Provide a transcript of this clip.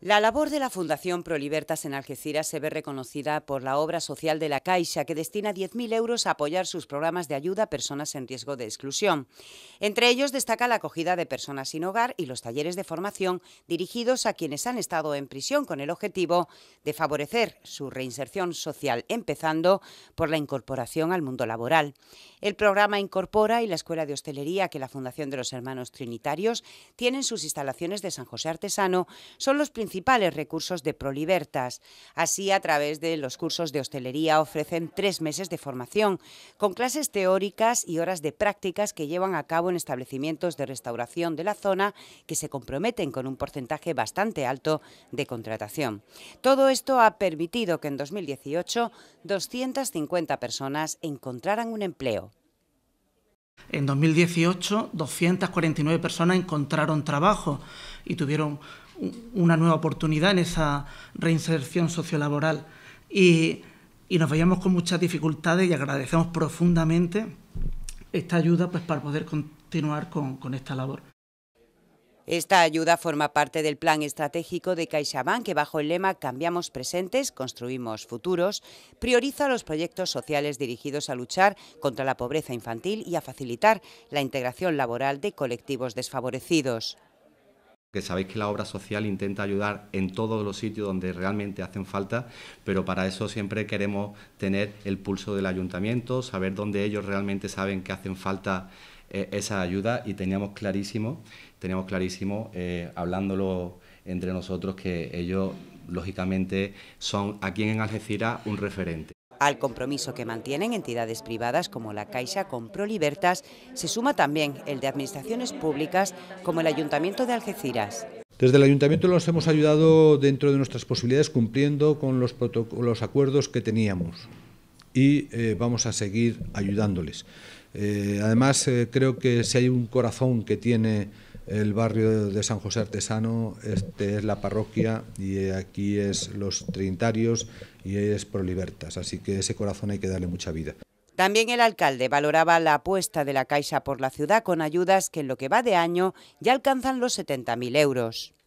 La labor de la Fundación Prolibertas en Algeciras se ve reconocida por la obra social de la Caixa, que destina 10.000 euros a apoyar sus programas de ayuda a personas en riesgo de exclusión. Entre ellos destaca la acogida de personas sin hogar y los talleres de formación dirigidos a quienes han estado en prisión con el objetivo de favorecer su reinserción social, empezando por la incorporación al mundo laboral. El programa Incorpora y la Escuela de Hostelería que la Fundación de los Hermanos Trinitarios en sus instalaciones de San José Artesano son los principales principales recursos de Prolibertas. Así, a través de los cursos de hostelería ofrecen tres meses de formación, con clases teóricas y horas de prácticas que llevan a cabo en establecimientos de restauración de la zona que se comprometen con un porcentaje bastante alto de contratación. Todo esto ha permitido que en 2018 250 personas encontraran un empleo. En 2018, 249 personas encontraron trabajo y tuvieron una nueva oportunidad en esa reinserción sociolaboral. Y, nos veíamos con muchas dificultades y agradecemos profundamente esta ayuda pues, para poder continuar con, con esta labor. Esta ayuda forma parte del plan estratégico de CaixaBank que bajo el lema Cambiamos presentes, construimos futuros, prioriza los proyectos sociales dirigidos a luchar contra la pobreza infantil y a facilitar la integración laboral de colectivos desfavorecidos que sabéis que la obra social intenta ayudar en todos los sitios donde realmente hacen falta, pero para eso siempre queremos tener el pulso del ayuntamiento, saber dónde ellos realmente saben que hacen falta eh, esa ayuda y teníamos clarísimo, teníamos clarísimo eh, hablándolo entre nosotros que ellos lógicamente son aquí en Algeciras un referente. Al compromiso que mantienen entidades privadas como la Caixa con Prolibertas se suma también el de administraciones públicas como el Ayuntamiento de Algeciras. Desde el Ayuntamiento los hemos ayudado dentro de nuestras posibilidades cumpliendo con los, acuerdos que teníamos y eh, vamos a seguir ayudándoles. Eh, además, eh, creo que si hay un corazón que tiene el barrio de San José Artesano, este es la parroquia y aquí es los Trinitarios y es Prolibertas, así que ese corazón hay que darle mucha vida. También el alcalde valoraba la apuesta de la Caixa por la ciudad con ayudas que en lo que va de año ya alcanzan los 70.000 euros.